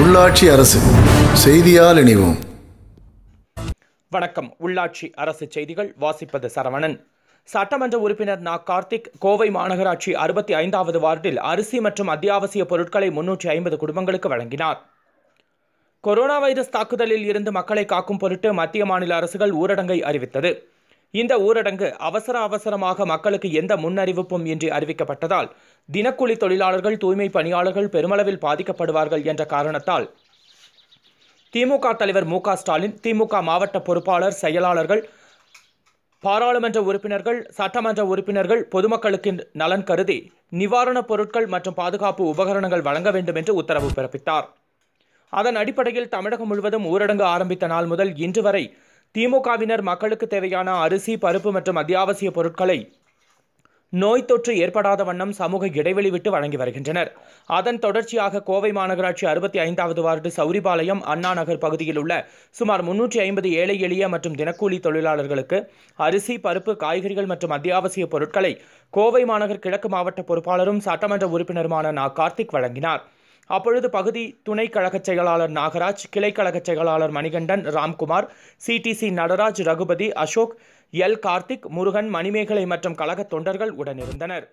உள்ளாட்சி அரசு செய்தியால் இணைவோம் வணக்கம் உள்ளாட்சி அரசு செய்திகள் வாசிப்பது சரவணன் சட்டமன்ற உறுப்பினர் நா கார்த்திக் கோவை மாநகராட்சி அறுபத்தி ஐந்தாவது வார்டில் அரிசி மற்றும் அத்தியாவசிய பொருட்களை முன்னூற்றி ஐம்பது குடும்பங்களுக்கு வழங்கினார் கொரோனா வைரஸ் தாக்குதலில் இருந்து மக்களை காக்கும் பொருட்டு மத்திய மாநில அரசுகள் ஊரடங்கை அறிவித்தது இந்த ஊரடங்கு அவசர அவசரமாக மக்களுக்கு எந்த முன்னறிவிப்பும் இன்றி அறிவிக்கப்பட்டதால் தினக்கூலி தொழிலாளர்கள் தூய்மை பணியாளர்கள் பெருமளவில் பாதிக்கப்படுவார்கள் என்ற காரணத்தால் திமுக தலைவர் மு ஸ்டாலின் திமுக மாவட்ட பொறுப்பாளர் செயலாளர்கள் பாராளுமன்ற உறுப்பினர்கள் சட்டமன்ற உறுப்பினர்கள் பொதுமக்களுக்கு நலன் கருதி நிவாரணப் பொருட்கள் மற்றும் பாதுகாப்பு உபகரணங்கள் வழங்க வேண்டும் என்று உத்தரவு பிறப்பித்தார் அதன் அடிப்படையில் தமிழகம் முழுவதும் ஊரடங்கு ஆரம்பித்த நாள் முதல் இன்று வரை திமுகவினர் மக்களுக்கு தேவையான அரிசி பருப்பு மற்றும் அத்தியாவசிய பொருட்களை நோய் தொற்று ஏற்படாத வண்ணம் சமூக இடைவெளி விட்டு வழங்கி வருகின்றனர் அதன் தொடர்ச்சியாக கோவை மாநகராட்சி அறுபத்தி ஐந்தாவது வார்டு சௌரிபாளையம் அண்ணா நகர் பகுதியில் உள்ள சுமார் முன்னூற்றி ஐம்பது ஏழை எளிய மற்றும் தினக்கூலி தொழிலாளர்களுக்கு அரிசி பருப்பு காய்கறிகள் மற்றும் அத்தியாவசிய பொருட்களை கோவை மாநகர் கிழக்கு மாவட்ட பொறுப்பாளரும் சட்டமன்ற உறுப்பினருமான நா கார்த்திக் வழங்கினார் அப்பொழுது பகுதி துணை கழகச் செயலாளர் நாகராஜ் கிளை கழகச் செயலாளர் மணிகண்டன் ராம்குமார் சிடிசி நடராஜ் ரகுபதி அசோக் எல் கார்த்திக் முருகன் மணிமேகலை மற்றும் கழக தொண்டர்கள் உடனிருந்தனர்